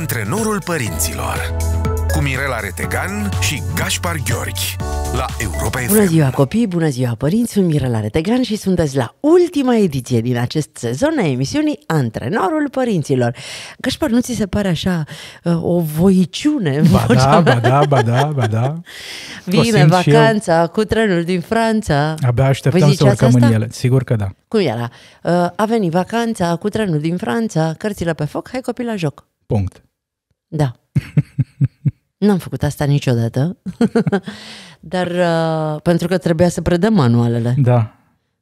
Antrenorul părinților cu Mirela Retegan și Gaspar Gheorghi la Europa FM. Bună ziua copii, bună ziua părinți, sunt Mirela Retegan și sunteți la ultima ediție din acest sezon a emisiunii Antrenorul Părinților. Gaspar, nu ți se pare așa uh, o voiciune? Ba vocea? da, ba da, ba da, ba da. Vine vacanța cu trenul din Franța. Abia așteptăm să urcăm asta? în ele, sigur că da. Cum era? Uh, a venit vacanța cu trenul din Franța, cărțile pe foc, hai copii la joc. Punct. Da. N-am făcut asta niciodată, dar uh, pentru că trebuia să predăm manualele. Da.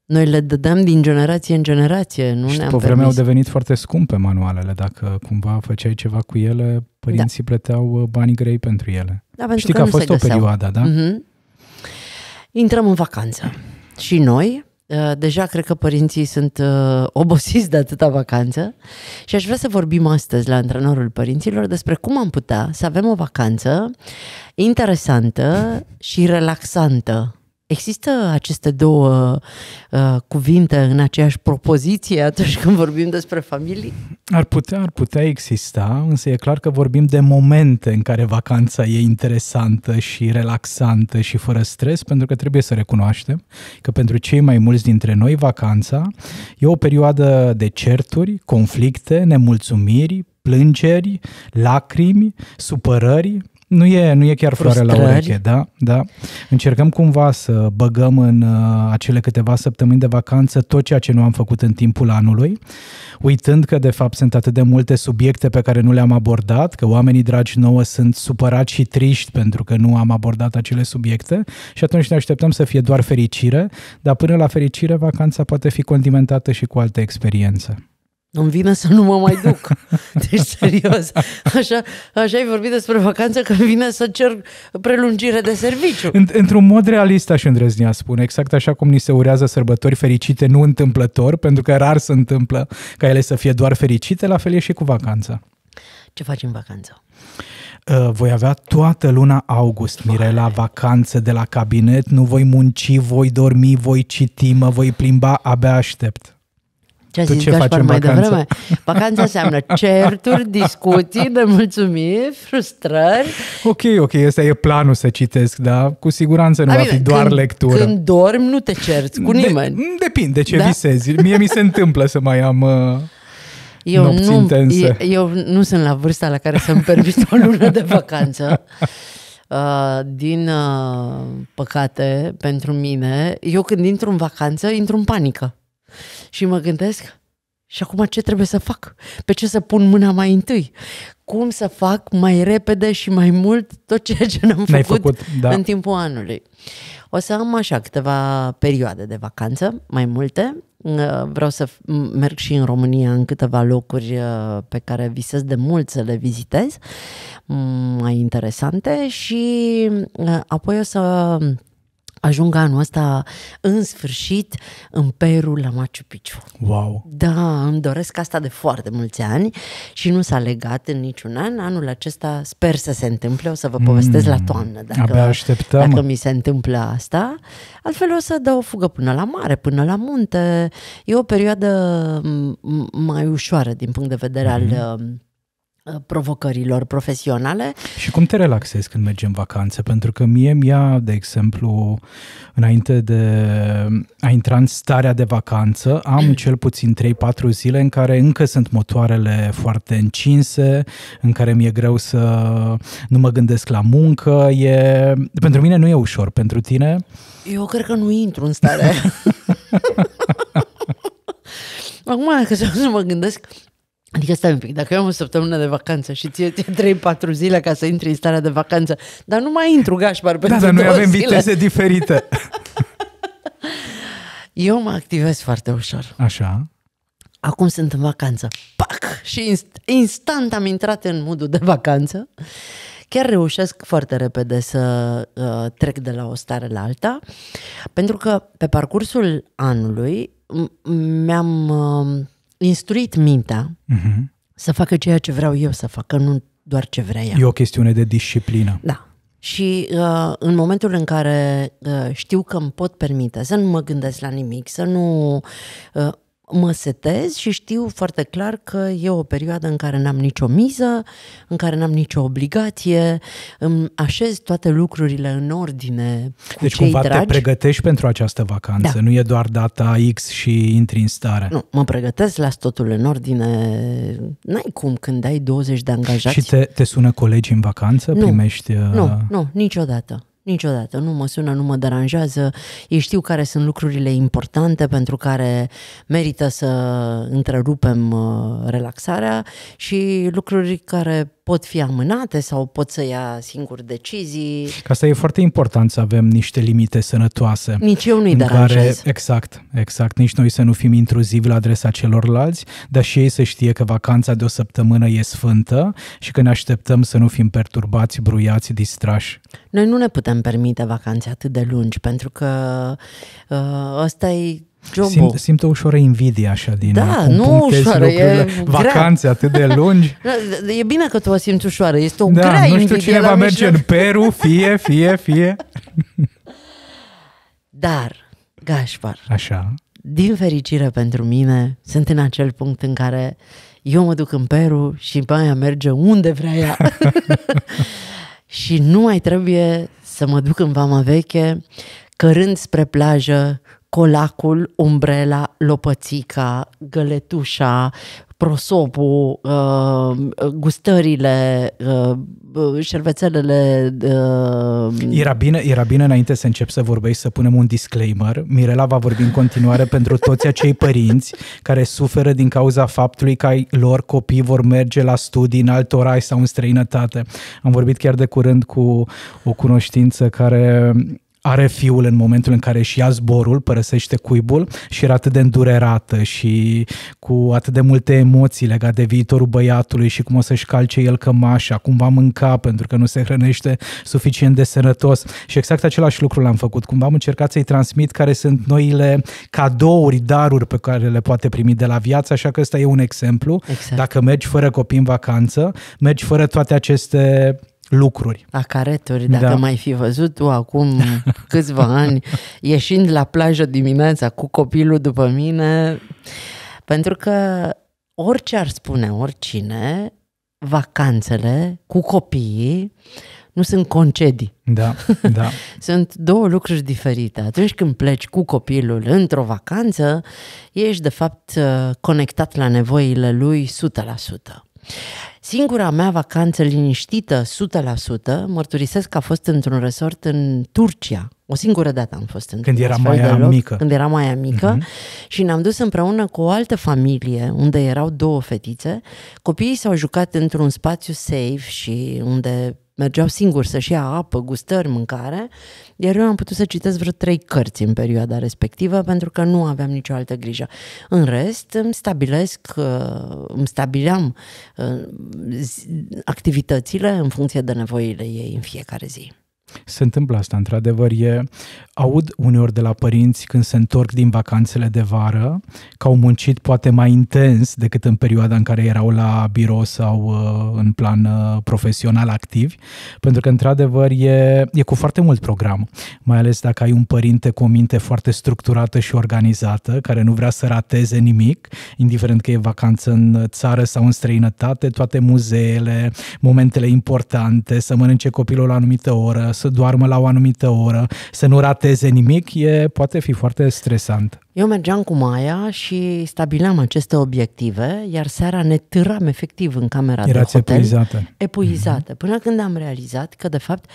Noi le dădeam din generație în generație, nu și am după vreme au devenit foarte scumpe manualele, dacă cumva făceai ceva cu ele, părinții da. plăteau uh, bani grei pentru ele. Da, pentru Știi că, că a fost o găseau. perioadă, da? Mm-hmm. Intrăm în vacanță și noi Uh, deja cred că părinții sunt uh, obosiți de atâta vacanță și aș vrea să vorbim astăzi la antrenorul părinților despre cum am putea să avem o vacanță interesantă și relaxantă Există aceste două uh, cuvinte în aceeași propoziție atunci când vorbim despre familie? Ar putea, ar putea exista, însă e clar că vorbim de momente în care vacanța e interesantă și relaxantă și fără stres, pentru că trebuie să recunoaștem că pentru cei mai mulți dintre noi vacanța e o perioadă de certuri, conflicte, nemulțumiri, plângeri, lacrimi, supărări, nu e, nu e chiar floare la ureche, da, da. Încercăm cumva să băgăm în uh, acele câteva săptămâni de vacanță tot ceea ce nu am făcut în timpul anului, uitând că de fapt sunt atât de multe subiecte pe care nu le-am abordat, că oamenii dragi nouă sunt supărați și triști pentru că nu am abordat acele subiecte și atunci ne așteptăm să fie doar fericire, dar până la fericire vacanța poate fi condimentată și cu alte experiențe îmi vine să nu mă mai duc. Deci, serios, așa, așa ai vorbit despre vacanță că vine să cer prelungire de serviciu. Într-un mod realist, aș îndrăznia spune, exact așa cum ni se urează sărbători fericite, nu întâmplător, pentru că rar se întâmplă ca ele să fie doar fericite, la fel e și cu vacanța. Ce faci în vacanță? Uh, voi avea toată luna august, Mirela, vacanță de la cabinet, nu voi munci, voi dormi, voi citi, mă voi plimba, abia aștept. Ce a zis ce Gașpar mai vacanță? devreme? Vacanța înseamnă certuri, discuții, nemulțumiri, frustrări. Ok, ok, ăsta e planul să citesc, dar cu siguranță nu a, va fi doar când, lectură. Când dormi, nu te cerți cu nimeni. De, depinde ce da? visezi. Mie mi se întâmplă să mai am... Uh... Eu nu, Eu, nu sunt la vârsta la care să-mi permit o lună de vacanță. Uh, din uh, păcate pentru mine, eu când intru în vacanță, intru în panică. Și mă gândesc, și acum ce trebuie să fac? Pe ce să pun mâna mai întâi? Cum să fac mai repede și mai mult tot ceea ce n-am făcut, făcut da. în timpul anului? O să am așa câteva perioade de vacanță, mai multe. Ă, vreau să merg și în România în câteva locuri ă, pe care visez de mult să le vizitez, mai interesante și ă, apoi o să ajung anul ăsta în sfârșit în Peru la Machu Picchu. Wow! Da, îmi doresc asta de foarte mulți ani și nu s-a legat în niciun an. Anul acesta sper să se întâmple, o să vă povestesc mm, la toamnă dacă, abia așteptăm. dacă mi se întâmplă asta. Altfel o să dau o fugă până la mare, până la munte. E o perioadă mai ușoară din punct de vedere mm. al mhm. um, Uh, provocărilor profesionale. Și cum te relaxezi când mergi în vacanță? Pentru că mie mi-a, de exemplu, înainte de a intra în starea de vacanță, am cel puțin 3-4 zile în care încă sunt motoarele foarte încinse, în care mi-e greu să nu mă gândesc la muncă. E... Pentru mine nu e ușor, pentru tine? Eu cred că nu intru în stare. Acum, că să mă gândesc, Adică stai un pic, dacă eu am o săptămână de vacanță și ție, ție 3-4 zile ca să intri în starea de vacanță, dar nu mai intru gașpar da, pentru Da, dar noi avem zile. viteze diferite. eu mă activez foarte ușor. Așa. Acum sunt în vacanță. Pac! Și inst- instant am intrat în modul de vacanță. Chiar reușesc foarte repede să uh, trec de la o stare la alta, pentru că pe parcursul anului m- mi-am... Uh, instruit mintea uh-huh. să facă ceea ce vreau eu să facă, nu doar ce vrea ea. E o chestiune de disciplină. Da. Și uh, în momentul în care uh, știu că îmi pot permite să nu mă gândesc la nimic, să nu uh, mă setez și știu foarte clar că e o perioadă în care n-am nicio miză, în care n-am nicio obligație, îmi așez toate lucrurile în ordine cu Deci cei cumva dragi. te pregătești pentru această vacanță, da. nu e doar data X și intri în stare. Nu, mă pregătesc, las totul în ordine. N-ai cum când ai 20 de angajați. Și te, te sună colegii în vacanță? Nu, primești... nu, uh, nu, niciodată. Niciodată. Nu mă sună, nu mă deranjează. Ei știu care sunt lucrurile importante pentru care merită să întrerupem uh, relaxarea și lucruri care pot fi amânate sau pot să ia singur decizii. Ca asta e foarte important să avem niște limite sănătoase. Nici eu nu-i Care, exact, exact. Nici noi să nu fim intruzivi la adresa celorlalți, dar și ei să știe că vacanța de o săptămână e sfântă și că ne așteptăm să nu fim perturbați, bruiați, distrași. Noi nu ne putem permite vacanțe atât de lungi, pentru că uh, ăsta e Simt, simt o ușoară invidie așa din Da, nu ușoară, e Vacanțe grea. atât de lungi. Da, da, e bine că tu o simți ușoară, este o da, grea nu știu cine va merge în Peru, fie, fie, fie. Dar, Gașpar, așa. din fericire pentru mine, sunt în acel punct în care eu mă duc în Peru și aia merge unde vrea ea. și nu mai trebuie să mă duc în vama veche, cărând spre plajă, colacul, umbrela, lopățica, găletușa, prosopul, uh, gustările, uh, șervețelele. Uh, era bine, era bine înainte să încep să vorbești să punem un disclaimer. Mirela va vorbi în continuare pentru toți acei părinți care suferă din cauza faptului că ai lor copii vor merge la studii în alt oraș sau în străinătate. Am vorbit chiar de curând cu o cunoștință care are fiul în momentul în care își ia zborul, părăsește cuibul și era atât de îndurerată și cu atât de multe emoții legate de viitorul băiatului și cum o să-și calce el cămașa, cum va mânca pentru că nu se hrănește suficient de sănătos. Și exact același lucru l-am făcut. Cumva am încercat să-i transmit care sunt noile cadouri, daruri pe care le poate primi de la viață, așa că ăsta e un exemplu. Exact. Dacă mergi fără copii în vacanță, mergi fără toate aceste lucruri. Acareturi, dacă da. mai fi văzut tu acum câțiva ani, ieșind la plajă dimineața cu copilul după mine, pentru că orice ar spune oricine, vacanțele cu copiii nu sunt concedii. Da, da. sunt două lucruri diferite. Atunci când pleci cu copilul într-o vacanță, ești de fapt conectat la nevoile lui 100%. Singura mea vacanță liniștită, 100%, mărturisesc că a fost într-un resort în Turcia. O singură dată am fost în Când era mai mică. Când era mai mică Mm-hmm. și ne-am dus împreună cu o altă familie unde erau două fetițe. Copiii s-au jucat într-un spațiu safe și unde mergeau singur să-și ia apă, gustări, mâncare, iar eu am putut să citesc vreo trei cărți în perioada respectivă pentru că nu aveam nicio altă grijă. În rest, îmi stabilesc, uh, îmi stabileam uh, activitățile în funcție de nevoile ei în fiecare zi. Se întâmplă asta, într-adevăr. E, aud uneori de la părinți când se întorc din vacanțele de vară că au muncit poate mai intens decât în perioada în care erau la birou sau uh, în plan uh, profesional activ, pentru că, într-adevăr, e, e cu foarte mult program, mai ales dacă ai un părinte cu o minte foarte structurată și organizată, care nu vrea să rateze nimic, indiferent că e vacanță în țară sau în străinătate, toate muzeele, momentele importante, să mănânce copilul la anumită oră, să doarmă la o anumită oră, să nu rateze nimic, e, poate fi foarte stresant. Eu mergeam cu Maia și stabileam aceste obiective, iar seara ne târam efectiv în camera Erați de hotel. epuizată. Epuizată, mm-hmm. până când am realizat că, de fapt,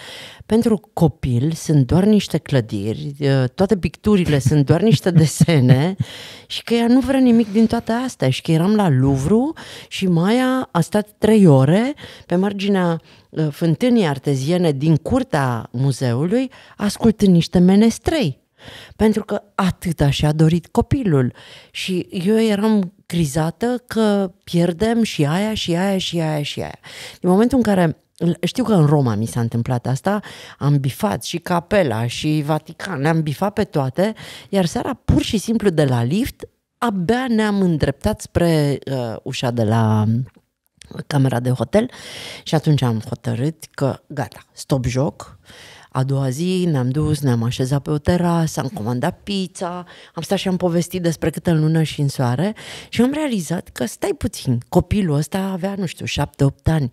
pentru copil sunt doar niște clădiri, toate picturile sunt doar niște desene și că ea nu vrea nimic din toate astea și că eram la Louvre și Maia a stat trei ore pe marginea fântânii arteziene din curtea muzeului, ascultând niște menestrei pentru că atât așa a dorit copilul. Și eu eram crizată că pierdem și aia, și aia, și aia, și aia. Din momentul în care știu că în Roma mi s-a întâmplat asta, am bifat și capela și Vatican, ne am bifat pe toate, iar seara pur și simplu de la lift abia ne-am îndreptat spre uh, ușa de la uh, camera de hotel și atunci am hotărât că gata, stop joc, uh, a doua zi ne-am dus, ne-am așezat pe o terasă, am comandat pizza, am stat și am povestit despre câte lună și în soare și am realizat că stai puțin, copilul ăsta avea, nu știu, șapte-opt ani,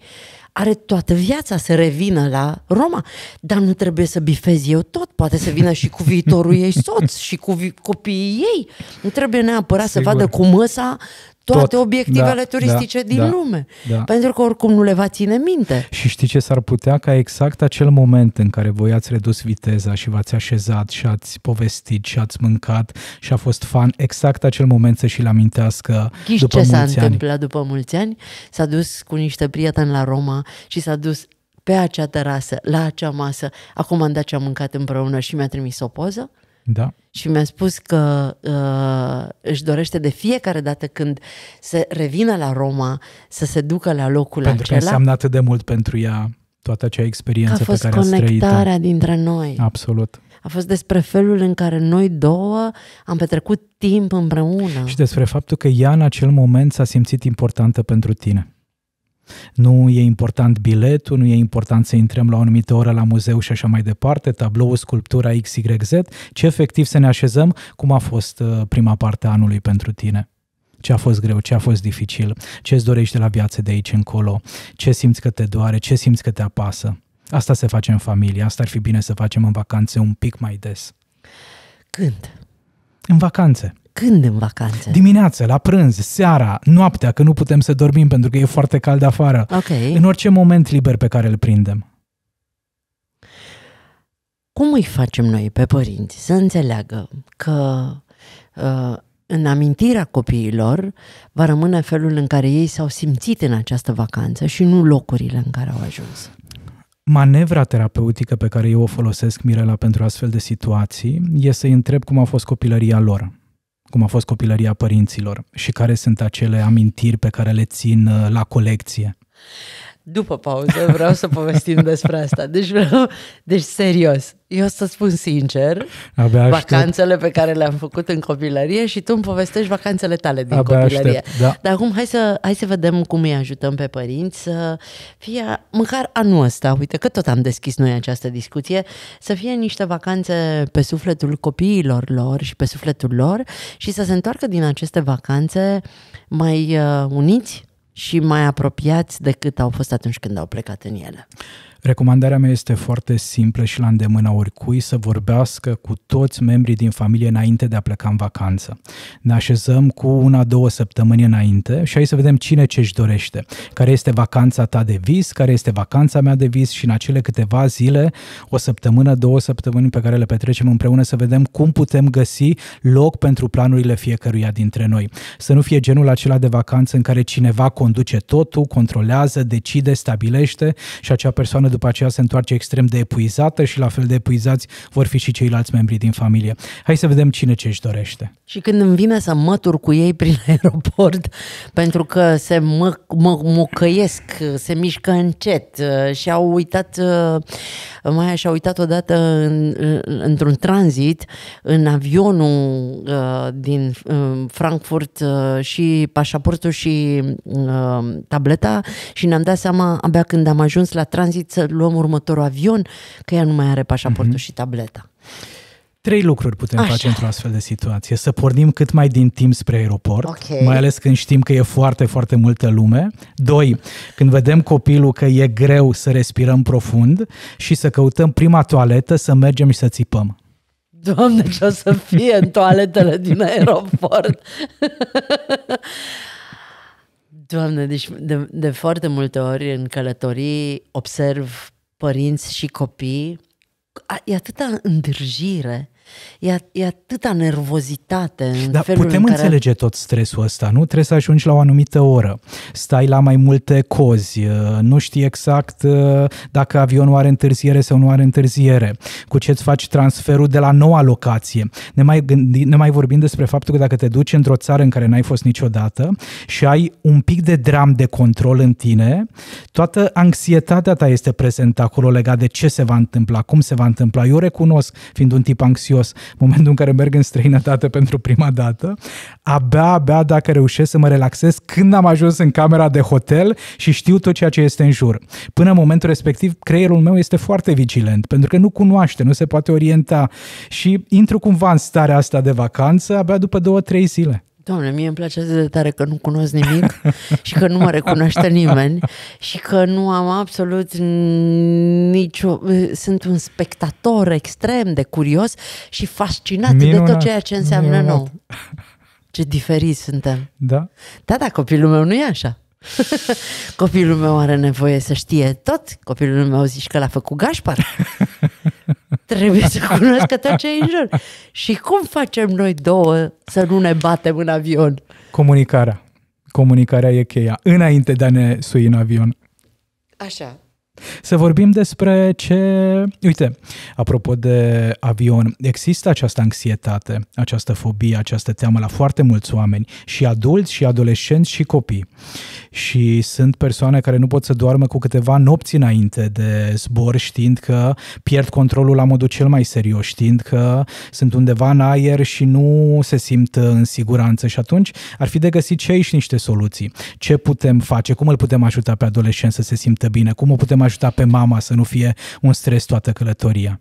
are toată viața să revină la Roma, dar nu trebuie să bifez eu tot, poate să vină și cu viitorul ei soț și cu vi- copiii ei. Nu trebuie neapărat Sigur. să vadă cum ăsta toate Tot. obiectivele da, da, turistice da, din da, lume. Da. Pentru că oricum nu le va ține minte. Și știi ce s-ar putea ca exact acel moment în care voi ați redus viteza și v-ați așezat și ați povestit și ați mâncat și a fost fan, exact acel moment să și-l amintească Chici după ce mulți s-a ani. întâmplat după mulți ani? S-a dus cu niște prieteni la Roma și s-a dus pe acea terasă, la acea masă, a comandat ce a mâncat împreună și mi-a trimis o poză da. Și mi-a spus că uh, își dorește de fiecare dată când se revină la Roma să se ducă la locul pentru acela. Pentru că înseamnă atât de mult pentru ea toată acea experiență pe care a trăit. A fost conectarea dintre noi. Absolut. A fost despre felul în care noi două am petrecut timp împreună. Și despre faptul că ea în acel moment s-a simțit importantă pentru tine. Nu e important biletul, nu e important să intrăm la o anumită oră la muzeu și așa mai departe, tablou, sculptura XYZ, ci efectiv să ne așezăm cum a fost uh, prima parte a anului pentru tine ce a fost greu, ce a fost dificil, ce îți dorești de la viață de aici încolo, ce simți că te doare, ce simți că te apasă. Asta se face în familie, asta ar fi bine să facem în vacanțe un pic mai des. Când? În vacanțe. Când în vacanță? Dimineața, la prânz, seara, noaptea, că nu putem să dormim pentru că e foarte cald afară. Okay. În orice moment liber pe care îl prindem. Cum îi facem noi pe părinți să înțeleagă că uh, în amintirea copiilor va rămâne felul în care ei s-au simțit în această vacanță și nu locurile în care au ajuns? Manevra terapeutică pe care eu o folosesc, Mirela, pentru astfel de situații, e să-i întreb cum a fost copilăria lor cum a fost copilăria părinților și care sunt acele amintiri pe care le țin uh, la colecție? După pauză vreau să povestim despre asta. Deci vreau, deci serios, eu să spun sincer, Abia vacanțele aștept. pe care le-am făcut în copilărie și tu îmi povestești vacanțele tale din Abia copilărie. Aștept, da. Dar acum hai să, hai să vedem cum îi ajutăm pe părinți să fie, măcar anul ăsta, uite că tot am deschis noi această discuție, să fie niște vacanțe pe sufletul copiilor lor și pe sufletul lor și să se întoarcă din aceste vacanțe mai uh, uniți, și mai apropiați decât au fost atunci când au plecat în ele. Recomandarea mea este foarte simplă și la îndemână oricui să vorbească cu toți membrii din familie înainte de a pleca în vacanță. Ne așezăm cu una, două săptămâni înainte și hai să vedem cine ce își dorește, care este vacanța ta de vis, care este vacanța mea de vis și în acele câteva zile, o săptămână, două săptămâni pe care le petrecem împreună să vedem cum putem găsi loc pentru planurile fiecăruia dintre noi. Să nu fie genul acela de vacanță în care cineva conduce totul, controlează, decide, stabilește și acea persoană după aceea se întoarce extrem de epuizată și la fel de epuizați vor fi și ceilalți membri din familie. Hai să vedem cine ce își dorește. Și când îmi vine să mătur cu ei prin aeroport, pentru că se mă, mă, mocăiesc, se mișcă încet uh, și au uitat, uh, mai și-au uitat odată în, într-un tranzit, în avionul uh, din Frankfurt și pașaportul și tableta și ne-am dat seama abia când am ajuns la tranzit să să luăm următorul avion, că ea nu mai are pașaportul mm-hmm. și tableta. Trei lucruri putem Așa. face într-o astfel de situație. Să pornim cât mai din timp spre aeroport, okay. mai ales când știm că e foarte, foarte multă lume. Doi, când vedem copilul că e greu să respirăm profund și să căutăm prima toaletă, să mergem și să țipăm. Doamne, ce o să fie în toaletele din aeroport! Doamne, deci de, de foarte multe ori în călătorii observ părinți și copii, e atâta îndârjire E, e atâta nervozitate în Dar felul putem în care... înțelege tot stresul ăsta, nu? Trebuie să ajungi la o anumită oră. Stai la mai multe cozi, uh, nu știi exact uh, dacă avionul are întârziere sau nu are întârziere, cu ce îți faci transferul de la noua locație. Ne mai, gândi, ne mai vorbim despre faptul că dacă te duci într-o țară în care n-ai fost niciodată și ai un pic de dram de control în tine, toată anxietatea ta este prezentă acolo legat de ce se va întâmpla, cum se va întâmpla. Eu recunosc, fiind un tip anxios, serios, momentul în care merg în străinătate pentru prima dată, abia, abia dacă reușesc să mă relaxez când am ajuns în camera de hotel și știu tot ceea ce este în jur. Până în momentul respectiv, creierul meu este foarte vigilent, pentru că nu cunoaște, nu se poate orienta și intru cumva în starea asta de vacanță abia după două, trei zile. Doamne, mie îmi place atât de tare că nu cunosc nimic și că nu mă recunoaște nimeni și că nu am absolut nicio... Sunt un spectator extrem de curios și fascinat minunat, de tot ceea ce înseamnă minunat. nou. Ce diferiți suntem. Da. Da, da, copilul meu nu e așa. copilul meu are nevoie să știe tot. Copilul meu zici că l-a făcut Gașpar. trebuie să cunoască tot ce e în jur. Și cum facem noi două să nu ne batem în avion? Comunicarea. Comunicarea e cheia. Înainte de a ne sui în avion. Așa. Să vorbim despre ce... Uite, apropo de avion, există această anxietate, această fobie, această teamă la foarte mulți oameni, și adulți, și adolescenți, și copii. Și sunt persoane care nu pot să doarmă cu câteva nopți înainte de zbor, știind că pierd controlul la modul cel mai serios, știind că sunt undeva în aer și nu se simt în siguranță. Și atunci ar fi de găsit și aici niște soluții. Ce putem face? Cum îl putem ajuta pe adolescent să se simtă bine? Cum o putem ajuta ajuta pe mama să nu fie un stres toată călătoria?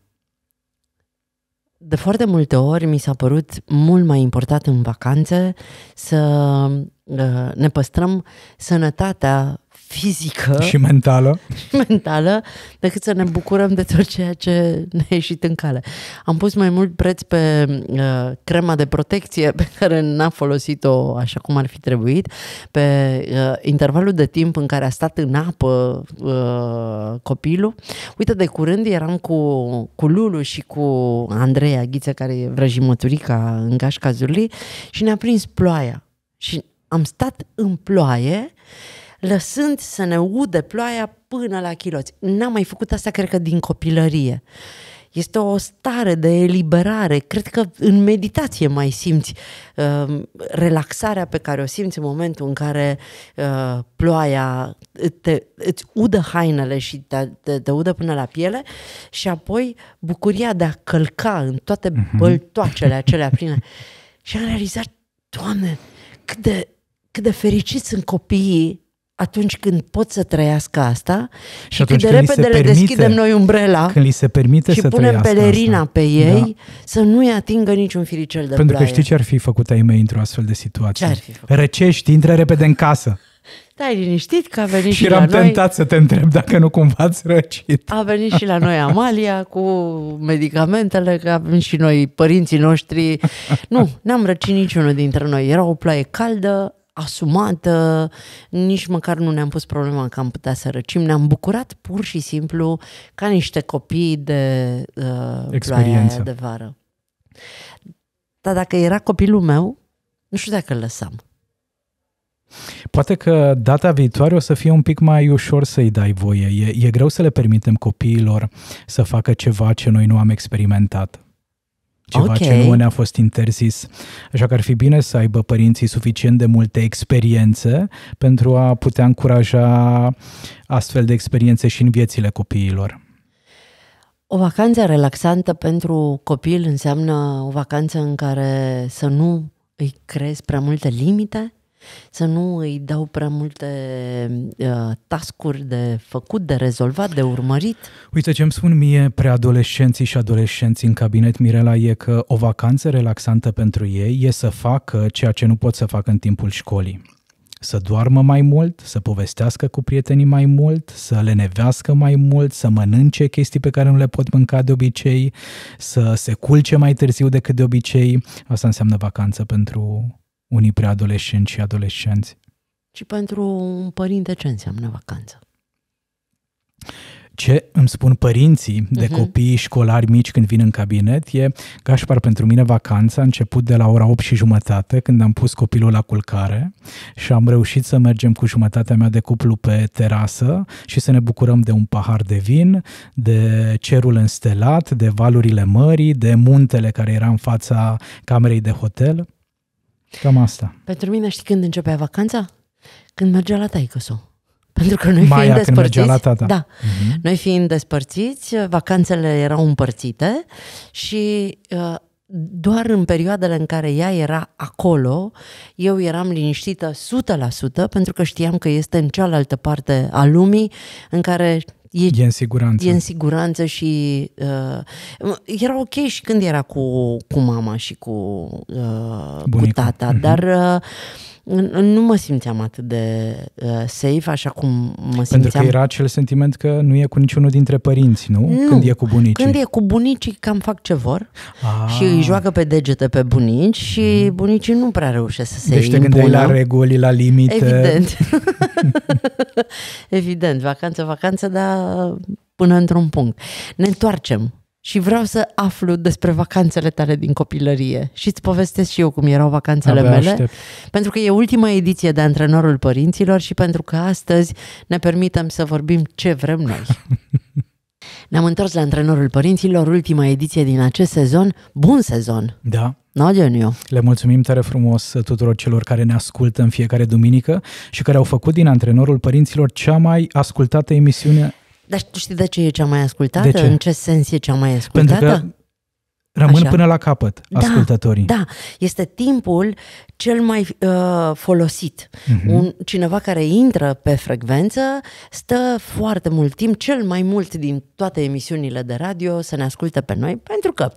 De foarte multe ori mi s-a părut mult mai important în vacanțe să uh, ne păstrăm sănătatea fizică și mentală. și mentală, decât să ne bucurăm de tot ceea ce ne-a ieșit în cale. Am pus mai mult preț pe uh, crema de protecție pe care n-a folosit-o așa cum ar fi trebuit, pe uh, intervalul de timp în care a stat în apă uh, copilul. Uite, de curând eram cu, cu Lulu și cu Andreea Ghiță, care e vrăjimăturica în Gașca Zurli, și ne-a prins ploaia. Și am stat în ploaie lăsând să ne ude ploaia până la chiloți. N-am mai făcut asta, cred că, din copilărie. Este o stare de eliberare. Cred că în meditație mai simți uh, relaxarea pe care o simți în momentul în care uh, ploaia te, îți udă hainele și te, te, te udă până la piele și apoi bucuria de a călca în toate mhm. băltoacele acelea pline. și am realizat, Doamne, cât de, cât de fericiți sunt copiii atunci când pot să trăiască asta și, și când de repede le, permite, deschidem noi umbrela când li se permite și să punem pelerina asta. pe ei da. să nu-i atingă niciun firicel de Pentru plaie. că știi ce ar fi făcut ai mei într-o astfel de situație? Ce ar fi făcut? Răcești, intră repede în casă. Stai liniștit că a venit și, și eram la noi... tentat să te întreb dacă nu cumva ați răcit. A venit și la noi Amalia cu medicamentele, că avem și noi părinții noștri. Nu, n-am răcit niciunul dintre noi. Era o ploaie caldă, asumată, nici măcar nu ne-am pus problema că am putea să răcim, ne-am bucurat pur și simplu ca niște copii de uh, experiență de vară. Dar dacă era copilul meu, nu știu dacă îl lăsam. Poate că data viitoare o să fie un pic mai ușor să-i dai voie. E, e greu să le permitem copiilor să facă ceva ce noi nu am experimentat ceva okay. ce nu ne-a fost interzis. Așa că ar fi bine să aibă părinții suficient de multe experiențe pentru a putea încuraja astfel de experiențe și în viețile copiilor. O vacanță relaxantă pentru copil înseamnă o vacanță în care să nu îi crezi prea multe limite? să nu îi dau prea multe uh, tascuri de făcut, de rezolvat, de urmărit? Uite ce îmi spun mie preadolescenții și adolescenții în cabinet, Mirela, e că o vacanță relaxantă pentru ei e să facă ceea ce nu pot să facă în timpul școlii să doarmă mai mult, să povestească cu prietenii mai mult, să le nevească mai mult, să mănânce chestii pe care nu le pot mânca de obicei, să se culce mai târziu decât de obicei. Asta înseamnă vacanță pentru unii preadolescenți și adolescenți. Și pentru un părinte ce înseamnă vacanță? Ce îmi spun părinții de uh-huh. copii școlari mici când vin în cabinet e, Gașpar, pentru mine vacanța a început de la ora 8 și jumătate când am pus copilul la culcare și am reușit să mergem cu jumătatea mea de cuplu pe terasă și să ne bucurăm de un pahar de vin, de cerul înstelat, de valurile mării, de muntele care era în fața camerei de hotel. Cam asta. Pentru mine știi când începea vacanța? Când mergea la taică -so. Pentru că noi Maia, fiind despărțiți, la tata. Da, uh-huh. noi fiind despărțiți, vacanțele erau împărțite și uh, doar în perioadele în care ea era acolo, eu eram liniștită 100% pentru că știam că este în cealaltă parte a lumii în care E, e în siguranță. E în siguranță și uh, era ok și când era cu, cu mama și cu, uh, cu tata, mm-hmm. dar uh, nu mă simțeam atât de uh, safe așa cum mă simțeam. Pentru că era acel sentiment că nu e cu niciunul dintre părinți, nu? nu. Când e cu bunicii. Când e cu bunicii, cam fac ce vor ah. și îi joacă pe degete pe bunici și mm. bunicii nu prea reușesc să se Deci te impună. gândeai la reguli, la limite. Evident. Evident, vacanță, vacanță, dar până într-un punct. Ne întoarcem și vreau să aflu despre vacanțele tale din copilărie și îți povestesc și eu cum erau vacanțele Abia mele, aștept. pentru că e ultima ediție de Antrenorul Părinților și pentru că astăzi ne permitem să vorbim ce vrem noi. Ne-am întors la Antrenorul Părinților, ultima ediție din acest sezon. Bun sezon! Da, No, Geniu. Le mulțumim tare frumos tuturor celor care ne ascultă în fiecare duminică și care au făcut din Antrenorul Părinților cea mai ascultată emisiune dar tu știi de ce e cea mai ascultată? De ce? În ce sens e cea mai ascultată? Pentru că rămân Așa. până la capăt da, ascultătorii. Da, este timpul cel mai uh, folosit. Uh-huh. Un, cineva care intră pe frecvență stă foarte mult timp, cel mai mult din toate emisiunile de radio, să ne asculte pe noi, pentru că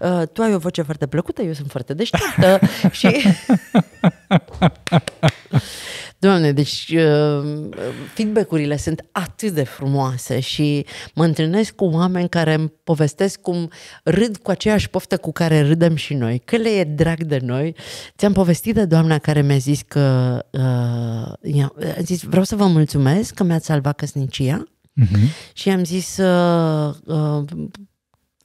uh, tu ai o voce foarte plăcută, eu sunt foarte deșteaptă și... Doamne, deci uh, feedback-urile sunt atât de frumoase și mă întâlnesc cu oameni care îmi povestesc cum râd cu aceeași poftă cu care râdem și noi, că le e drag de noi. Ți-am povestit de doamna care mi-a zis că uh, a zis, vreau să vă mulțumesc că mi-ați salvat căsnicia. Uh-huh. Și am zis, uh, uh,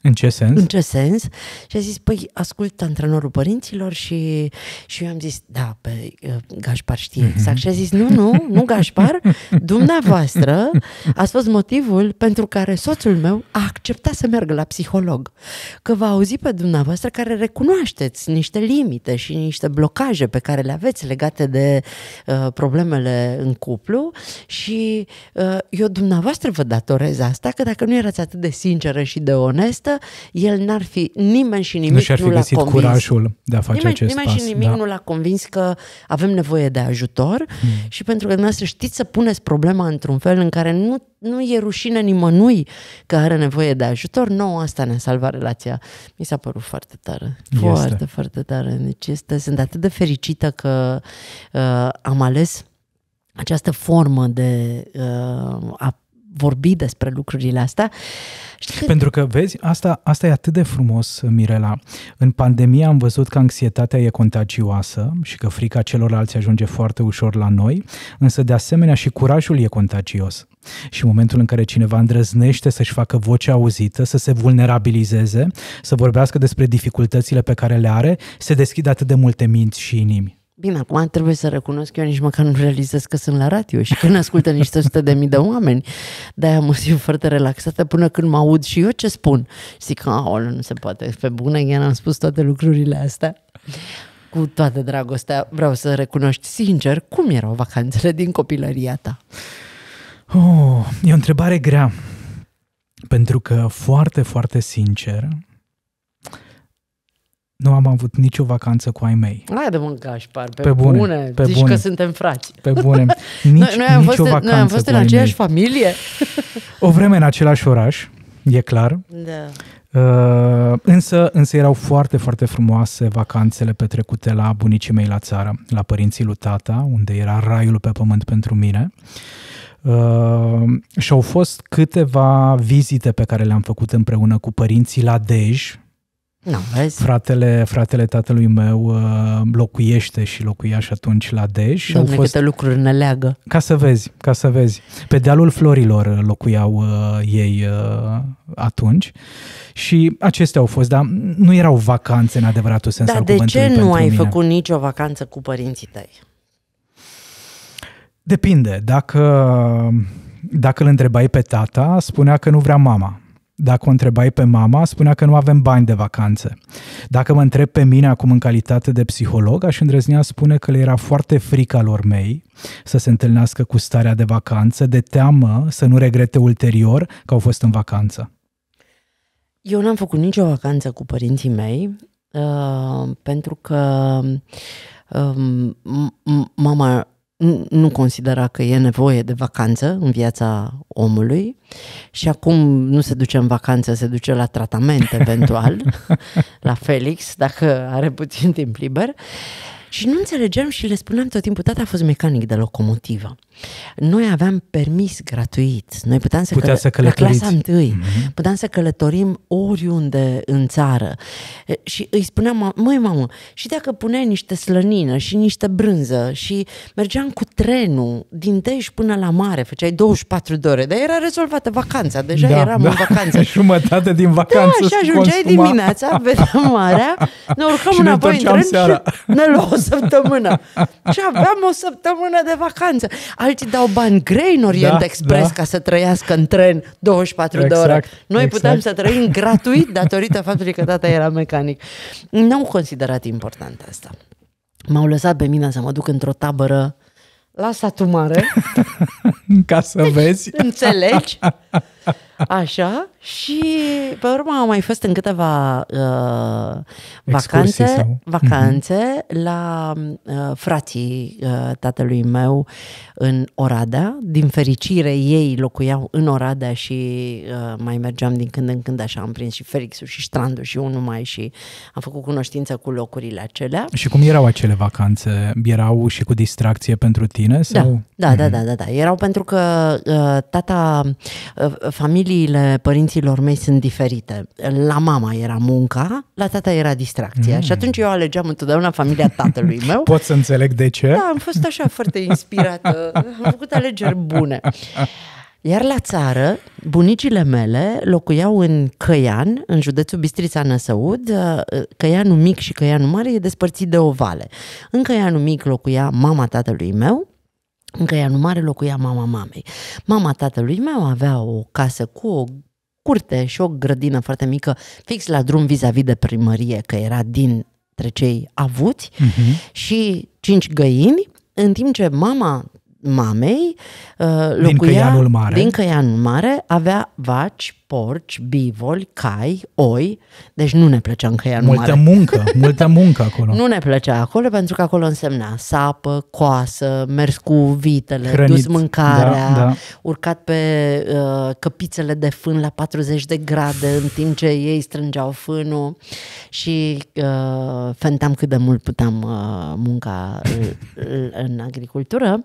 în ce sens? În ce sens? Și a zis, păi, ascult antrenorul părinților și, și eu am zis, da, pe uh, Gașpar știe mm-hmm. exact. Și a zis, nu, nu, nu Gașpar, dumneavoastră a fost motivul pentru care soțul meu a acceptat să meargă la psiholog. Că va auzi pe dumneavoastră care recunoașteți niște limite și niște blocaje pe care le aveți legate de uh, problemele în cuplu și uh, eu dumneavoastră vă datorez asta, că dacă nu erați atât de sinceră și de onestă, niciodată, el n-ar fi, nimeni și nimic nu, și-ar fi nu găsit curajul de a face nimeni, acest nimeni pas. Nimeni și nimic da. nu l-a convins că avem nevoie de ajutor hmm. și pentru că dumneavoastră știți să puneți problema într-un fel în care nu, nu e rușine nimănui că are nevoie de ajutor, nouă asta ne-a salvat relația. Mi s-a părut foarte tare. Foarte, este. foarte tare. Deci este, sunt atât de fericită că uh, am ales această formă de uh, a vorbi despre lucrurile astea. Știi Pentru că, vezi, asta, asta e atât de frumos, Mirela. În pandemie am văzut că anxietatea e contagioasă și că frica celorlalți ajunge foarte ușor la noi, însă de asemenea și curajul e contagios. Și în momentul în care cineva îndrăznește să-și facă vocea auzită, să se vulnerabilizeze, să vorbească despre dificultățile pe care le are, se deschide atât de multe minți și inimi. Bine, acum trebuie să recunosc că eu nici măcar nu realizez că sunt la radio și că ne ascultă niște sute de mii de oameni. De-aia mă simt foarte relaxată până când mă aud și eu ce spun. Zic că, aoleu, nu se poate, pe bune, eu am spus toate lucrurile astea. Cu toată dragostea vreau să recunoști sincer cum erau vacanțele din copilăria ta. Oh, e o întrebare grea. Pentru că, foarte, foarte sincer, nu am avut nicio vacanță cu ai mei. Hai de mă, par. pe, pe bune, bune. Pe zici bune. că suntem frați. Pe bune. Nici, noi, noi, am nicio fost, noi am fost în aceeași familie. o vreme în același oraș, e clar. Da. Uh, însă, însă erau foarte, foarte frumoase vacanțele petrecute la bunicii mei la țară, la părinții lui tata, unde era raiul pe pământ pentru mine. Uh, și au fost câteva vizite pe care le-am făcut împreună cu părinții la Dej, nu, vezi? Fratele, fratele tatălui meu uh, locuiește și locuia și atunci la Dej. Și Doamne, au fost... câte lucruri ne leagă. Ca să vezi, ca să vezi. Pe dealul florilor locuiau uh, ei uh, atunci și acestea au fost, dar nu erau vacanțe în adevăratul sens dar al de ce nu ai mine. făcut nicio vacanță cu părinții tăi? Depinde. Dacă, dacă îl întrebai pe tata, spunea că nu vrea mama. Dacă o întrebai pe mama, spunea că nu avem bani de vacanțe. Dacă mă întreb pe mine acum în calitate de psiholog, aș îndrăznea spune că le era foarte frica lor mei să se întâlnească cu starea de vacanță, de teamă să nu regrete ulterior că au fost în vacanță. Eu n-am făcut nicio vacanță cu părinții mei, uh, pentru că um, mama nu considera că e nevoie de vacanță în viața omului și acum nu se duce în vacanță, se duce la tratament eventual, la Felix, dacă are puțin timp liber. Și nu înțelegeam și le spuneam tot timpul, tata a fost mecanic de locomotivă. Noi aveam permis gratuit, noi puteam să, Putea căl- să călătorim. la clasa întâi, mm-hmm. puteam să călătorim oriunde în țară. Și îi spuneam, măi mamă, și dacă puneai niște slănină și niște brânză și mergeam cu trenul din Dej până la mare, făceai 24 de ore, dar era rezolvată vacanța, deja da, eram da. în vacanță. Jumătate din vacanță Da, și ajungeai consuma. dimineața, vedeam marea, ne urcăm și înapoi în tren seara. și ne luăm o săptămână. și aveam o săptămână de vacanță. Ai Alții dau bani grei în Orient da, Express da. ca să trăiască în tren 24 exact, de ore. Exact, Noi exact. puteam să trăim gratuit datorită faptului că tata era mecanic. N-au considerat important asta. M-au lăsat pe mine să mă duc într-o tabără la satul mare. ca să deci, vezi. Înțelegi? Așa, și pe urmă am mai fost în câteva uh, vacanțe, sau... Mhm. vacanțe mm-hmm. la uh, frații uh, tatălui meu în Oradea. Din fericire, ei locuiau în Oradea și uh, mai mergeam din când în când așa. Am prins și Felixul și Strandul și unul mai și am făcut cunoștință cu locurile acelea. Și cum erau acele vacanțe? Erau și cu distracție pentru tine? Da, sau? Da, da, mm-hmm. da, da, da, da. Erau pentru că uh, tata... Uh, familiile părinților mei sunt diferite. La mama era munca, la tata era distracția. Mm. Și atunci eu alegeam întotdeauna familia tatălui meu. Pot să înțeleg de ce? Da, am fost așa foarte inspirată. am făcut alegeri bune. Iar la țară, bunicile mele locuiau în Căian, în județul Bistrița Năsăud. Căianul mic și Căianul mare e despărțit de o vale. În Căianul mic locuia mama tatălui meu, încă ea nu mare locuia mama mamei. Mama tatălui meu avea o casă cu o curte și o grădină foarte mică, fix la drum vis-a-vis de primărie, că era din cei avuți uh-huh. și cinci găini, în timp ce mama mamei uh, locuia din Căianul Mare, din Căianul Mare avea vaci, porci, bivoli, cai, oi, deci nu ne plăcea încăieri Multă mare. muncă, multă muncă acolo. nu ne plăcea acolo pentru că acolo însemna sapă, coasă, mers cu vitele, Hrănit. dus mâncarea, da, da. urcat pe uh, căpițele de fân la 40 de grade în timp ce ei strângeau fânul și uh, fentam cât de mult puteam uh, munca uh, în agricultură,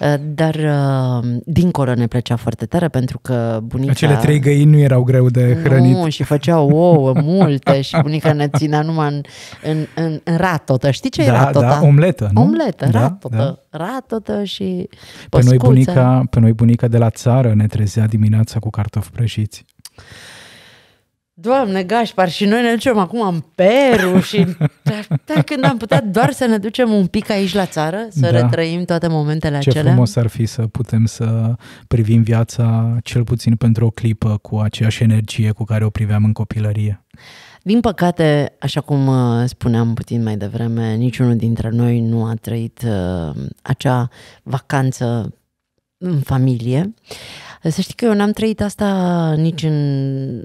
uh, dar uh, dincolo ne plăcea foarte tare pentru că bunica... Acele trei găini nu erau greu de hrănit. Nu, și făceau ouă multe și bunica ne ținea numai în, în, în, în ratotă. Știi ce da, e da, ratotă? Da, omletă, nu? Omletă, da, ratotă, da. ratotă și păscuță. Pe noi, bunica, pe noi bunica de la țară ne trezea dimineața cu cartofi prăjiți. Doamne, Gașpar, și noi ne ducem acum în Peru și dar când am putea doar să ne ducem un pic aici la țară, să da. retrăim toate momentele Ce acelea. Ce frumos ar fi să putem să privim viața, cel puțin pentru o clipă, cu aceeași energie cu care o priveam în copilărie. Din păcate, așa cum uh, spuneam puțin mai devreme, niciunul dintre noi nu a trăit uh, acea vacanță în familie. Să știi că eu n-am trăit asta nici în,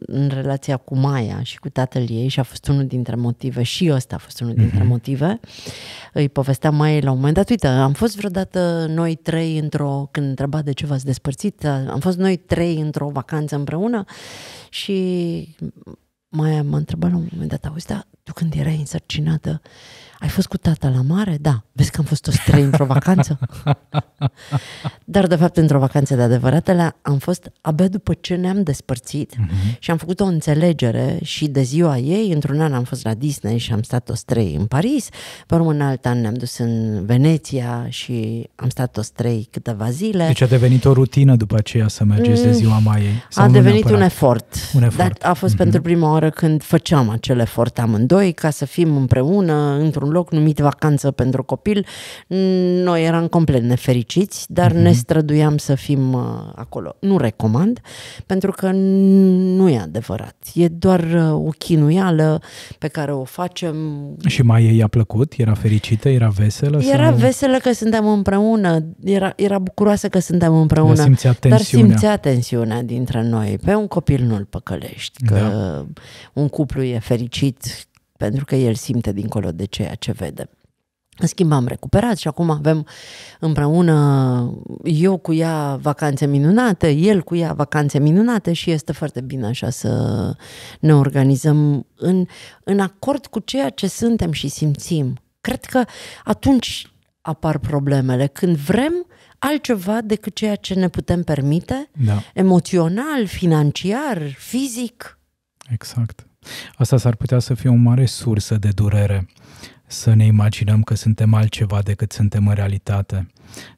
în relația cu Maia și cu tatăl ei și a fost unul dintre motive și ăsta a fost unul mhm. dintre mm-hmm. motive. Îi povesteam mai la un moment dat, uite, am fost vreodată noi trei într-o, când întreba de ce v-ați despărțit, am fost noi trei într-o vacanță împreună și Maia m-a întrebat la un moment dat, auzi, da, tu când erai însărcinată, ai fost cu tata la mare? Da. Vezi că am fost toți trei într-o vacanță? Dar, de fapt, într-o vacanță de adevăratele, am fost abia după ce ne-am despărțit mm-hmm. și am făcut o înțelegere și de ziua ei, într-un an am fost la Disney și am stat toți trei în Paris, pe urmă în alt an ne-am dus în Veneția și am stat toți trei câteva zile. Deci a devenit o rutină după aceea să mergeți mm, de ziua mai ei. A devenit un efort. Un efort. Dar a fost mm-hmm. pentru prima oară când făceam acel efort amândoi ca să fim împreună într-un un loc numit Vacanță pentru copil. Noi eram complet nefericiți, dar mm-hmm. ne mhm. străduiam să fim uh, acolo. Nu recomand, pentru că nu e adevărat. E doar uh, o chinuială pe care o facem. Și mai ei a plăcut? Era fericită? Era veselă? Era sau... veselă că suntem împreună, era, era bucuroasă că suntem împreună. Dar simțea tensiunea. Dar simțea tensiunea dintre noi. Pe un copil nu-l păcălești, da. că da. un cuplu e fericit pentru că el simte dincolo de ceea ce vede. În schimb, am recuperat și acum avem împreună eu cu ea vacanțe minunate, el cu ea vacanțe minunate și este foarte bine așa să ne organizăm în, în acord cu ceea ce suntem și simțim. Cred că atunci apar problemele, când vrem altceva decât ceea ce ne putem permite, da. emoțional, financiar, fizic. Exact. Asta s-ar putea să fie o mare sursă de durere să ne imaginăm că suntem altceva decât suntem în realitate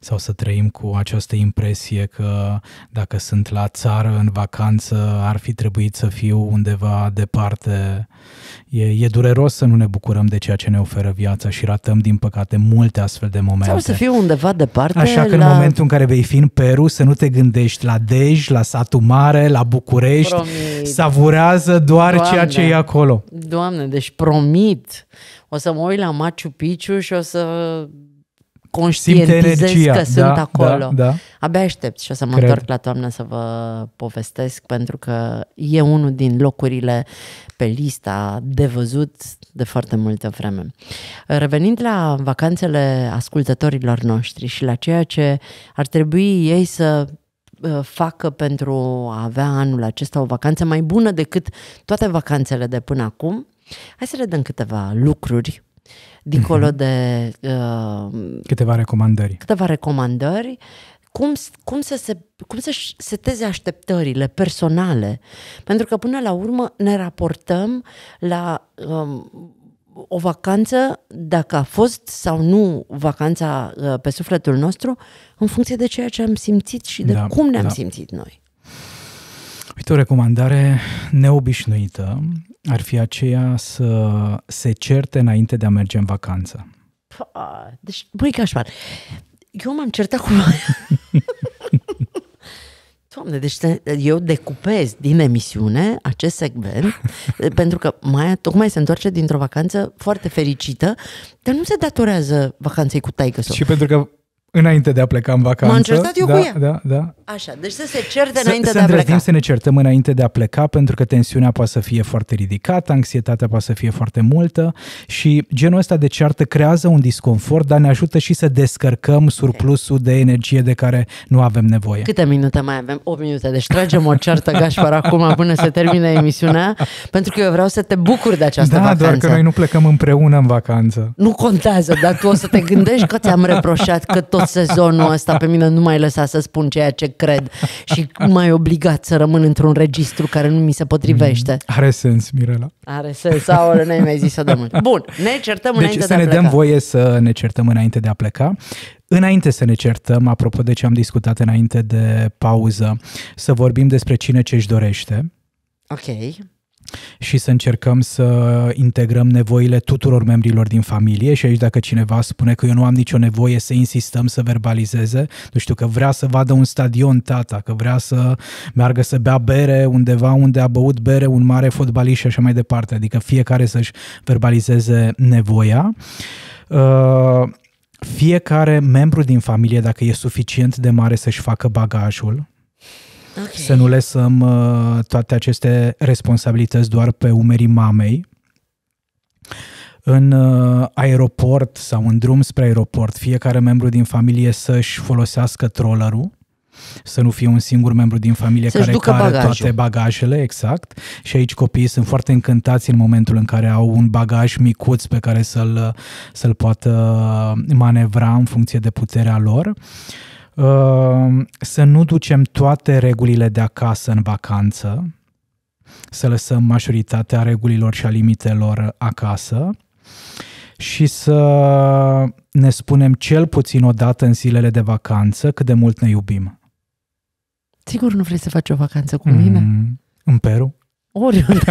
sau să trăim cu această impresie că dacă sunt la țară în vacanță ar fi trebuit să fiu undeva departe. E, e dureros să nu ne bucurăm de ceea ce ne oferă viața și ratăm din păcate multe astfel de momente. Sau să fiu undeva departe. Așa că la... în momentul în care vei fi în Peru să nu te gândești la Dej, la satul mare, la București. Promit. Savurează doar Doamne. ceea ce e acolo. Doamne, deci promit o să mă uit la Machu Picchu și o să conștientizez energia, că da, sunt acolo. Da, da. Abia aștept și o să mă Cred. întorc la toamnă să vă povestesc, pentru că e unul din locurile pe lista de văzut de foarte multă vreme. Revenind la vacanțele ascultătorilor noștri și la ceea ce ar trebui ei să uh, facă pentru a avea anul acesta o vacanță mai bună decât toate vacanțele de până acum, Hai să le câteva lucruri dincolo uh-huh. de... Uh, câteva recomandări. Câteva recomandări. Cum, cum să se, cum să seteze așteptările personale. Pentru că până la urmă ne raportăm la um, o vacanță, dacă a fost sau nu vacanța uh, pe sufletul nostru, în funcție de ceea ce am simțit și de da, cum ne-am da. simțit noi. Uite, o recomandare neobișnuită ar fi aceea să se certe înainte de a merge în vacanță. deci, băi, Cașman, eu m-am certat cu... Doamne, deci eu decupez din emisiune acest segment, pentru că mai tocmai se întoarce dintr-o vacanță foarte fericită, dar nu se datorează vacanței cu taică Și pentru că înainte de a pleca în vacanță... M-am certat eu da, cu ea. Da, da, Așa, deci să se certe înainte să, de a pleca. să ne certăm înainte de a pleca, pentru că tensiunea poate să fie foarte ridicată, anxietatea poate să fie foarte multă și genul ăsta de ceartă creează un disconfort, dar ne ajută și să descărcăm surplusul de energie de care nu avem nevoie. Câte minute mai avem? 8 minute, deci tragem o ceartă Gașpar acum până se termine emisiunea, pentru că eu vreau să te bucur de această da, vacanță. Da, doar că noi nu plecăm împreună în vacanță. Nu contează, dar tu o să te gândești că ți-am reproșat că tot sezonul ăsta pe mine nu mai lăsa să spun ceea ce cred, și mai obligat să rămân într-un registru care nu mi se potrivește. Mm, are sens, Mirela. Are sens, Sau nu ai mai zis de mult. Bun, ne certăm deci înainte de a pleca. să ne dăm voie să ne certăm înainte de a pleca. Înainte să ne certăm, apropo de ce am discutat înainte de pauză, să vorbim despre cine ce își dorește. Ok și să încercăm să integrăm nevoile tuturor membrilor din familie și aici dacă cineva spune că eu nu am nicio nevoie să insistăm să verbalizeze, nu știu, că vrea să vadă un stadion tata, că vrea să meargă să bea bere undeva unde a băut bere un mare fotbalist și așa mai departe, adică fiecare să-și verbalizeze nevoia. Uh, fiecare membru din familie, dacă e suficient de mare să-și facă bagajul, Okay. Să nu lăsăm uh, toate aceste responsabilități doar pe umerii mamei. În uh, aeroport sau în drum spre aeroport, fiecare membru din familie să-și folosească trollerul să nu fie un singur membru din familie să care cară bagajul. toate bagajele, exact. Și aici copiii sunt foarte încântați în momentul în care au un bagaj micuț pe care să-l, să-l poată uh, manevra în funcție de puterea lor. Uh, Ehm, să nu ducem toate regulile de acasă în vacanță, să lăsăm majoritatea regulilor și a limitelor acasă și să ne spunem cel puțin o dată în zilele de vacanță cât de mult ne iubim. Sigur nu vrei să faci o vacanță cu mine? Mm, în Peru. Oriunde.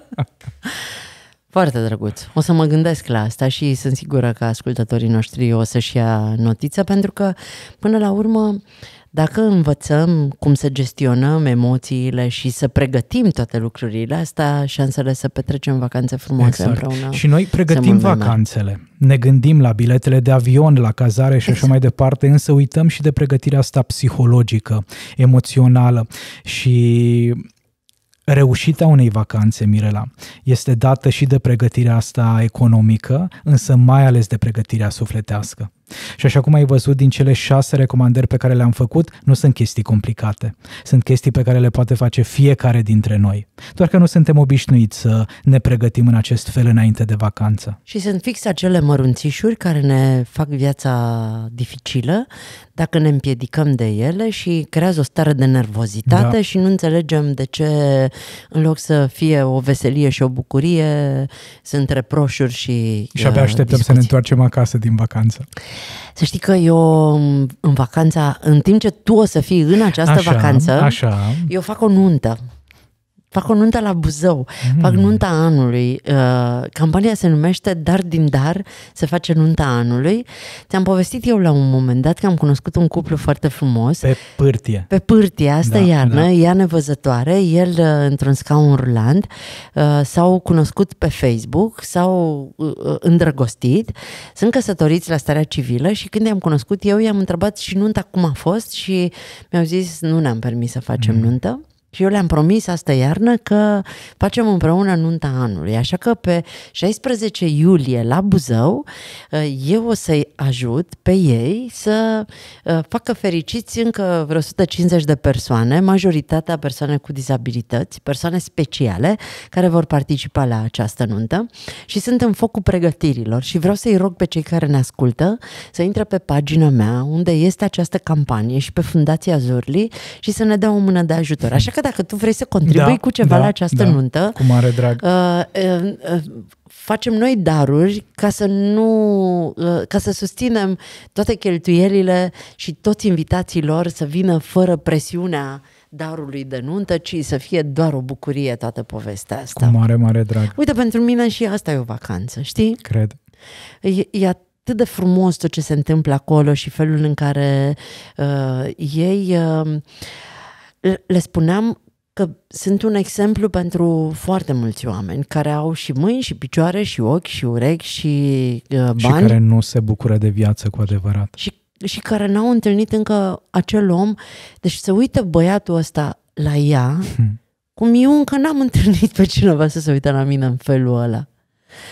Foarte drăguț. O să mă gândesc la asta și sunt sigură că ascultătorii noștri o să-și ia notiță, pentru că, până la urmă, dacă învățăm cum să gestionăm emoțiile și să pregătim toate lucrurile astea, șansele să petrecem vacanțe frumoase exact. împreună. Și noi pregătim vacanțele. Ne gândim la biletele de avion, la cazare și exact. așa mai departe, însă uităm și de pregătirea asta psihologică, emoțională. Și Reușita unei vacanțe, Mirela, este dată și de pregătirea asta economică, însă mai ales de pregătirea sufletească. Și așa cum ai văzut din cele șase recomandări pe care le-am făcut, nu sunt chestii complicate. Sunt chestii pe care le poate face fiecare dintre noi. Doar că nu suntem obișnuiți să ne pregătim în acest fel înainte de vacanță. Și sunt fix acele mărunțișuri care ne fac viața dificilă dacă ne împiedicăm de ele și creează o stare de nervozitate da. și nu înțelegem de ce în loc să fie o veselie și o bucurie, sunt reproșuri și Și abia uh, așteptăm discuții. să ne întoarcem acasă din vacanță. Să știi că eu mm, în vacanța, în timp ce tu o să fii în această așa, vacanță, așa. eu fac o nuntă fac o nuntă la Buzău, mm. fac nunta anului. Uh, campania se numește Dar din Dar, se face nunta anului. Ți-am povestit eu la un moment dat că am cunoscut un cuplu foarte frumos. Pe pârtie. Pe pârtie, asta da, iarnă, da. ea nevăzătoare, el uh, într-un scaun rulant, uh, s-au cunoscut pe Facebook, s-au uh, uh, îndrăgostit, sunt căsătoriți la starea civilă și când i-am cunoscut eu, i-am întrebat și nunta cum a fost și mi-au zis nu ne-am permis să facem mm. nuntă și eu le-am promis asta iarnă că facem împreună nunta anului. Așa că pe 16 iulie la Buzău eh, eu o să-i ajut pe ei să eh, facă fericiți încă vreo 150 de persoane, majoritatea persoane cu dizabilități, persoane speciale care vor participa la această nuntă și sunt în focul pregătirilor și vreau să-i rog pe cei care ne ascultă să intre pe pagina mea unde este această campanie și pe Fundația Zorli și să ne dea o mână de ajutor. Așa că că dacă tu vrei să contribui da, cu ceva da, la această da, nuntă, cu mare drag. Uh, uh, uh, facem noi daruri ca să nu uh, ca să susținem toate cheltuielile și toți invitații lor să vină fără presiunea darului de nuntă, ci să fie doar o bucurie toată povestea asta. Cu mare, mare drag. Uite, pentru mine și asta e o vacanță, știi? Cred. E, e atât de frumos tot ce se întâmplă acolo și felul în care uh, ei uh, le spuneam că sunt un exemplu pentru foarte mulți oameni care au și mâini, și picioare, și ochi, și urechi, și uh, bani. Și care nu se bucură de viață cu adevărat. Și, și care n-au întâlnit încă acel om. Deci se uită băiatul ăsta la ea, hmm. cum eu încă n-am întâlnit pe cineva să se uite la mine în felul ăla.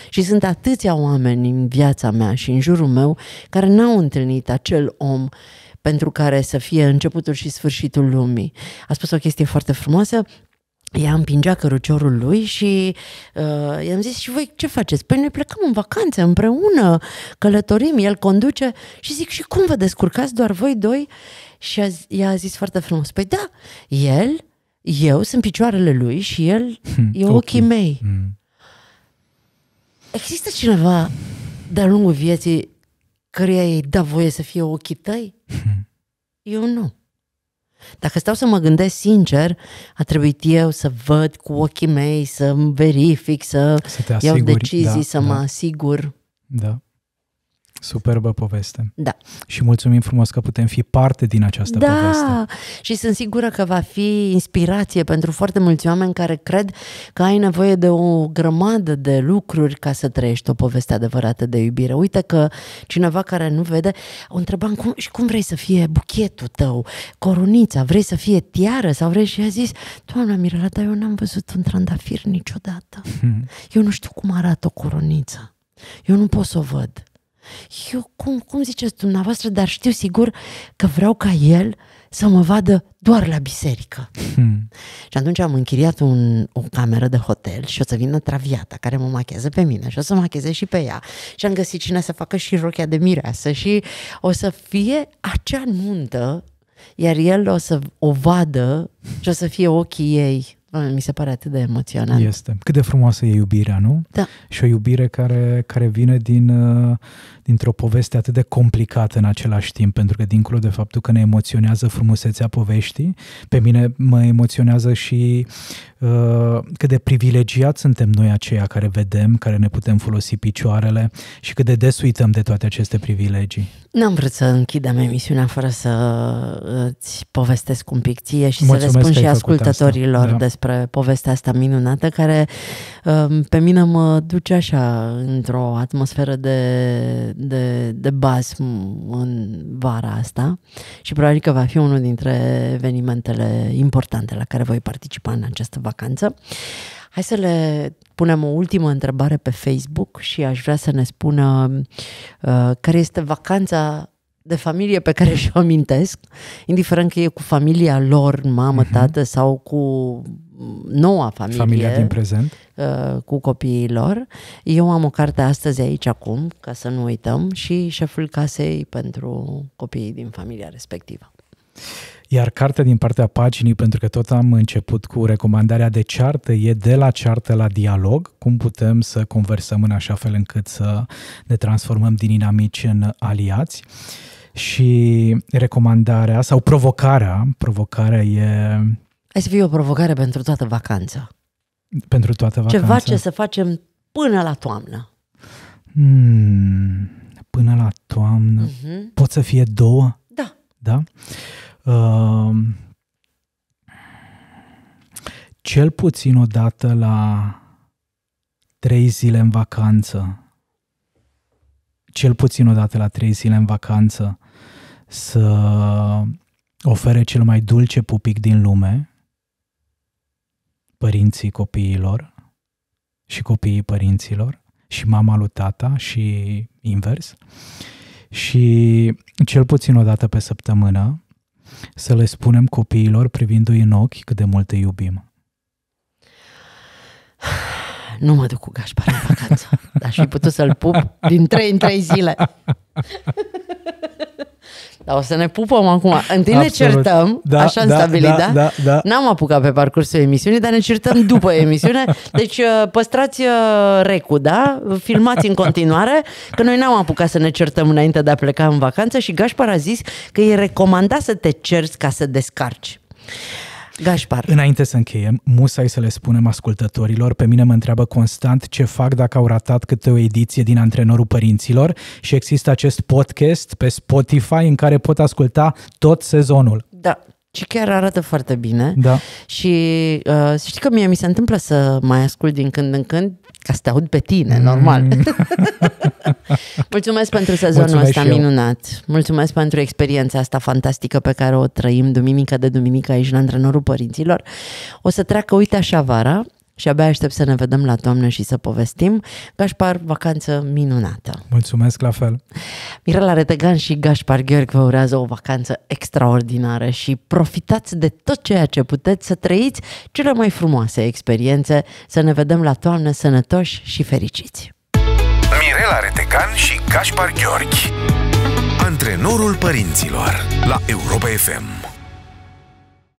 Și sunt atâția oameni în viața mea și în jurul meu care n-au întâlnit acel om pentru care să fie începutul și sfârșitul lumii. A spus o chestie foarte frumoasă, ea împingea căruciorul lui și uh, i-am zis, și voi ce faceți? Păi noi plecăm în vacanță împreună, călătorim, el conduce și zic, și cum vă descurcați doar voi doi? Și a, ea a zis foarte frumos, păi da, el, eu sunt picioarele lui și el hmm, e ochii, okay. mei. Hmm. Există cineva de-a lungul vieții căruia ei da voie să fie ochii tăi? Eu nu. Dacă stau să mă gândesc sincer, a trebuit eu să văd cu ochii mei, să verific, să, să iau asiguri, decizii, da, să da. mă asigur. Da. Superbă poveste. Da. Și mulțumim frumos că putem fi parte din această da. poveste. Și sunt sigură că va fi inspirație pentru foarte mulți oameni care cred că ai nevoie de o grămadă de lucruri ca să trăiești o poveste adevărată de iubire. Uite că cineva care nu vede, o întrebam cum, și cum vrei să fie buchetul tău, coronița, vrei să fie tiară sau vrei și a zis, doamna Mirela, dar eu n-am văzut un trandafir niciodată. Hmm. Eu nu știu cum arată o coroniță. Eu nu pot să o văd. Eu, cum, cum ziceți dumneavoastră, dar știu sigur că vreau ca el să mă vadă doar la biserică. Hmm. Și atunci am închiriat un, o cameră de hotel și o să vină traviata care mă machează pe mine și o să macheze și pe ea. Și am găsit cine să facă și rochia de mireasă și o să fie acea nuntă, iar el o să o vadă și o să fie ochii ei. Mi se pare atât de emoționant. Este. Cât de frumoasă e iubirea, nu? Da. Și o iubire care, care vine din... Uh dintr-o poveste atât de complicată în același timp, pentru că dincolo de faptul că ne emoționează frumusețea poveștii, pe mine mă emoționează și uh, cât de privilegiați suntem noi aceia care vedem, care ne putem folosi picioarele și cât de des uităm de toate aceste privilegii. N-am vrut să închidem emisiunea fără să uh, îți povestesc un pic ție și Mulțumesc să le spun și ascultătorilor asta, da. despre povestea asta minunată care um, pe mine mă duce așa într-o atmosferă de de, de basm în vara asta și probabil că va fi unul dintre evenimentele importante la care voi participa în această vacanță. Hai să le punem o ultimă întrebare pe Facebook și aș vrea să ne spună uh, care este vacanța de familie pe care și-o amintesc, indiferent că e cu familia lor, mamă, uh-huh. tată sau cu noua familie. Familia din prezent. Uh, cu copiilor. Eu am o carte astăzi aici acum, ca să nu uităm, și șeful casei pentru copiii din familia respectivă. Iar cartea din partea paginii, pentru că tot am început cu recomandarea de ceartă, e de la ceartă la dialog, cum putem să conversăm în așa fel încât să ne transformăm din inamici în aliați. Și recomandarea sau provocarea, provocarea e Hai să fie o provocare pentru toată vacanța. Pentru toată vacanța. Ceva ce să facem până la toamnă. Hmm, până la toamnă. Uh-huh. Pot să fie două? Da. Da? Uh, cel puțin o dată la trei zile în vacanță, cel puțin o dată la trei zile în vacanță, să ofere cel mai dulce pupic din lume părinții copiilor și copiii părinților și mama lui tata și invers și cel puțin o dată pe săptămână să le spunem copiilor privindu-i în ochi cât de mult îi iubim. Nu mă duc cu Gașpar în vacanță, dar și putut să-l pup din trei în trei zile. Dar o să ne pupăm acum. Întâi Absolut. ne certăm, da, așa da, stabilit, da, da? da, da? N-am apucat pe parcursul emisiunii, dar ne certăm după emisiune. Deci uh, păstrați uh, recul, da? Filmați în continuare, că noi n-am apucat să ne certăm înainte de a pleca în vacanță și Gașpar a zis că e recomandat să te cerți ca să descarci. Gașpar. Înainte să încheiem, musai să le spunem ascultătorilor, pe mine mă întreabă constant ce fac dacă au ratat câte o ediție din Antrenorul Părinților și există acest podcast pe Spotify în care pot asculta tot sezonul. Da, și chiar arată foarte bine. Da. Și uh, știi că mie mi se întâmplă să mai ascult din când în când, ca să te aud pe tine, mm. normal. Mulțumesc pentru sezonul Mulțumesc ăsta minunat. Mulțumesc pentru experiența asta fantastică pe care o trăim duminică de duminică aici la Antrenorul Părinților. O să treacă, uite așa, vara și abia aștept să ne vedem la toamnă și să povestim. Gașpar, vacanță minunată! Mulțumesc la fel! Mirela Retegan și Gașpar Gheorghe vă urează o vacanță extraordinară și profitați de tot ceea ce puteți să trăiți cele mai frumoase experiențe, să ne vedem la toamnă sănătoși și fericiți! Mirela Retegan și Gașpar Gheorghe Antrenorul părinților la Europa FM